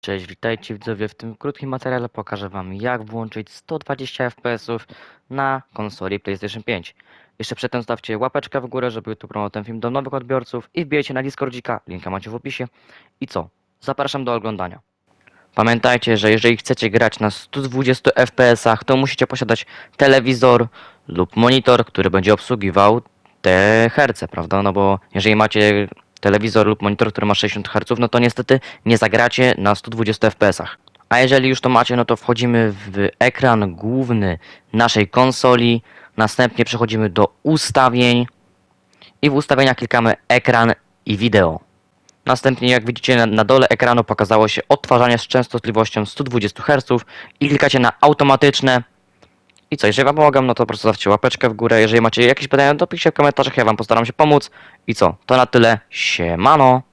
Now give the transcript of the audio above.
Cześć, witajcie widzowie. W tym krótkim materiale pokażę Wam jak włączyć 120 fps na konsoli PlayStation 5. Jeszcze przedtem stawcie łapeczkę w górę, żeby YouTube promował ten film do nowych odbiorców i wbijajcie na Discordzika, linka macie w opisie. I co? Zapraszam do oglądania. Pamiętajcie, że jeżeli chcecie grać na 120 fps, to musicie posiadać telewizor lub monitor, który będzie obsługiwał te herce, prawda? No bo jeżeli macie telewizor lub monitor, który ma 60 Hz, no to niestety nie zagracie na 120 fps. A jeżeli już to macie, no to wchodzimy w ekran główny naszej konsoli, następnie przechodzimy do ustawień i w ustawieniach klikamy ekran i wideo. Następnie jak widzicie na, na dole ekranu pokazało się odtwarzanie z częstotliwością 120 Hz i klikacie na automatyczne i co, jeżeli wam pomagam, no to po prostu zawcie łapeczkę w górę. Jeżeli macie jakieś pytania, to piszcie w komentarzach, ja wam postaram się pomóc. I co, to na tyle. Siemano!